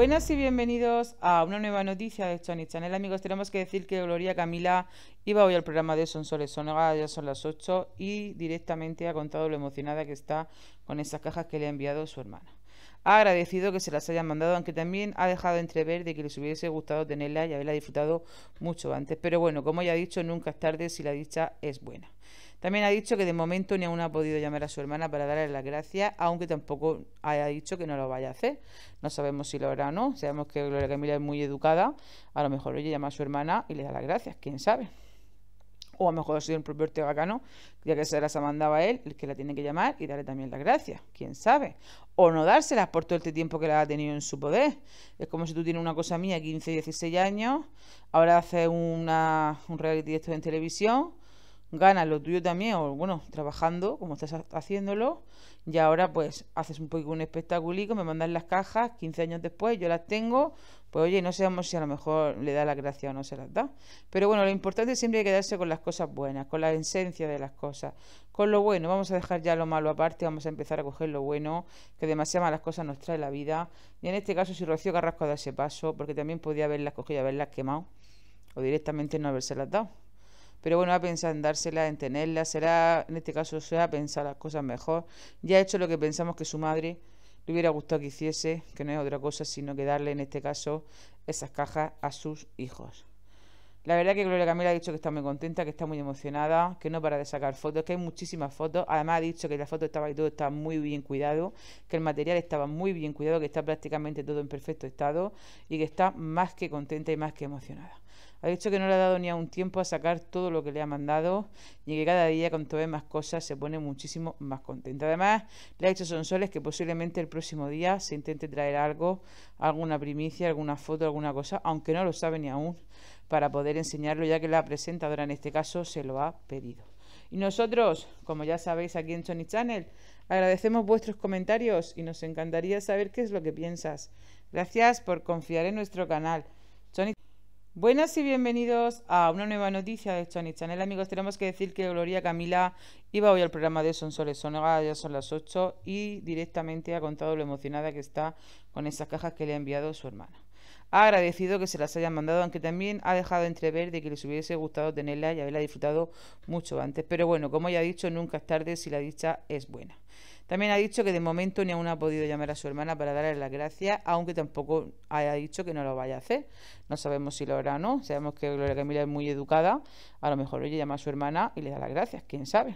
Buenas y bienvenidos a una nueva noticia de Sony Channel. Amigos, tenemos que decir que Gloria Camila iba hoy al programa de Sonsoles Sonoga, ya son las 8 y directamente ha contado lo emocionada que está con esas cajas que le ha enviado su hermana. Ha agradecido que se las hayan mandado, aunque también ha dejado entrever de que les hubiese gustado tenerla y haberla disfrutado mucho antes. Pero bueno, como ya ha dicho, nunca es tarde si la dicha es buena. También ha dicho que de momento ni aún ha podido llamar a su hermana para darle las gracias, aunque tampoco haya dicho que no lo vaya a hacer. No sabemos si lo hará o no. Sabemos que Gloria Camila es muy educada. A lo mejor ella llama a su hermana y le da las gracias, quién sabe. O a lo mejor ha sido el propio Ortega ya que se las ha mandado a él, el que la tiene que llamar y darle también las gracias, quién sabe. O no dárselas por todo este tiempo que la ha tenido en su poder. Es como si tú tienes una cosa mía, 15, 16 años, ahora haces un reality directo en televisión ganas lo tuyo también, o bueno, trabajando como estás haciéndolo, y ahora pues haces un poco un espectaculico, me mandas las cajas, 15 años después yo las tengo, pues oye, no sabemos si a lo mejor le da la gracia o no se las da. Pero bueno, lo importante siempre es quedarse con las cosas buenas, con la esencia de las cosas, con lo bueno, vamos a dejar ya lo malo aparte, vamos a empezar a coger lo bueno, que demasiadas malas cosas nos trae la vida, y en este caso si Rocío Carrasco da ese paso, porque también podía haberlas cogido, haberlas quemado, o directamente no haberse las dado pero bueno, ha pensado en dársela, en tenerla, será, en este caso, se pensar pensado las cosas mejor, ya ha hecho lo que pensamos que su madre le hubiera gustado que hiciese, que no es otra cosa sino que darle, en este caso, esas cajas a sus hijos. La verdad es que Gloria Camila ha dicho que está muy contenta, que está muy emocionada, que no para de sacar fotos, que hay muchísimas fotos. Además ha dicho que la foto estaba y todo está muy bien cuidado, que el material estaba muy bien cuidado, que está prácticamente todo en perfecto estado y que está más que contenta y más que emocionada. Ha dicho que no le ha dado ni a un tiempo a sacar todo lo que le ha mandado y que cada día con ve más cosas se pone muchísimo más contenta. Además, le ha dicho Sonsoles que posiblemente el próximo día se intente traer algo, alguna primicia, alguna foto, alguna cosa, aunque no lo sabe ni aún, para poder enseñarlo ya que la presentadora en este caso se lo ha pedido. Y nosotros, como ya sabéis aquí en Sony Channel, agradecemos vuestros comentarios y nos encantaría saber qué es lo que piensas. Gracias por confiar en nuestro canal. Buenas y bienvenidos a una nueva noticia de Chony Channel. Amigos, tenemos que decir que Gloria Camila iba hoy al programa de Sonsoles Sonoga, ya son las 8 y directamente ha contado lo emocionada que está con esas cajas que le ha enviado su hermana. Ha agradecido que se las hayan mandado, aunque también ha dejado entrever de que les hubiese gustado tenerla y haberla disfrutado mucho antes. Pero bueno, como ya ha dicho, nunca es tarde si la dicha es buena. También ha dicho que de momento ni aún ha podido llamar a su hermana para darle las gracias, aunque tampoco haya dicho que no lo vaya a hacer. No sabemos si lo hará o no. Sabemos que Gloria Camila es muy educada. A lo mejor ella llama a su hermana y le da las gracias, quién sabe.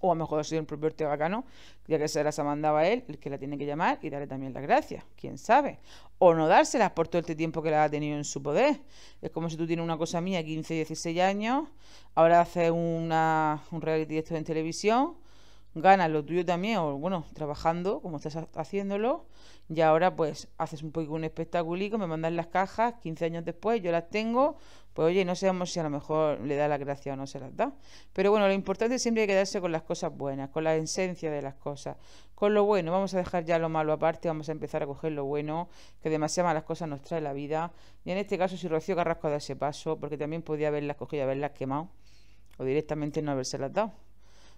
O a lo mejor ha sido el propio Ortega ya que se las mandado a él, el que la tiene que llamar y darle también las gracias, quién sabe. O no dárselas por todo este tiempo que la ha tenido en su poder. Es como si tú tienes una cosa mía, 15, 16 años, ahora haces un reality show en televisión ganas lo tuyo también, o bueno, trabajando como estás haciéndolo, y ahora pues haces un poco un espectaculico, me mandas las cajas, 15 años después yo las tengo, pues oye, no sabemos si a lo mejor le da la gracia o no se las da. Pero bueno, lo importante es siempre quedarse con las cosas buenas, con la esencia de las cosas, con lo bueno, vamos a dejar ya lo malo aparte, vamos a empezar a coger lo bueno, que demasiadas malas cosas nos trae la vida, y en este caso si Rocío Carrasco da ese paso, porque también podía haberlas cogido haberlas quemado, o directamente no haberse las dado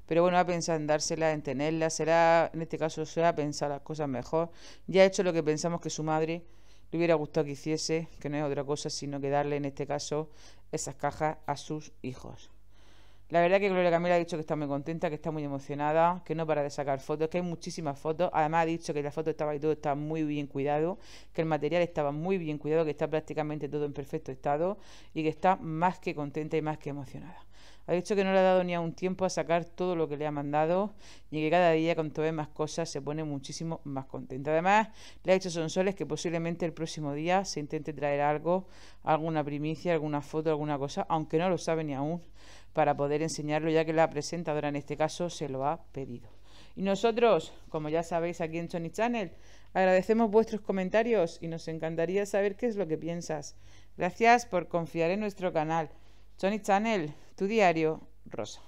pero bueno, a pensar en dársela, en tenerla, será, en este caso, será pensar las cosas mejor. Ya ha hecho lo que pensamos que su madre le hubiera gustado que hiciese, que no es otra cosa sino que darle, en este caso, esas cajas a sus hijos. La verdad que Gloria Camila ha dicho que está muy contenta, que está muy emocionada, que no para de sacar fotos, que hay muchísimas fotos. Además ha dicho que la foto estaba y todo está muy bien cuidado, que el material estaba muy bien cuidado, que está prácticamente todo en perfecto estado y que está más que contenta y más que emocionada. Ha dicho que no le ha dado ni a un tiempo a sacar todo lo que le ha mandado y que cada día con ve más cosas se pone muchísimo más contenta. Además, le ha dicho Sonsoles que posiblemente el próximo día se intente traer algo, alguna primicia, alguna foto, alguna cosa, aunque no lo sabe ni aún, para poder enseñarlo ya que la presentadora en este caso se lo ha pedido. Y nosotros, como ya sabéis aquí en Sony Channel, agradecemos vuestros comentarios y nos encantaría saber qué es lo que piensas. Gracias por confiar en nuestro canal. Johnny Channel, tu diario, Rosa.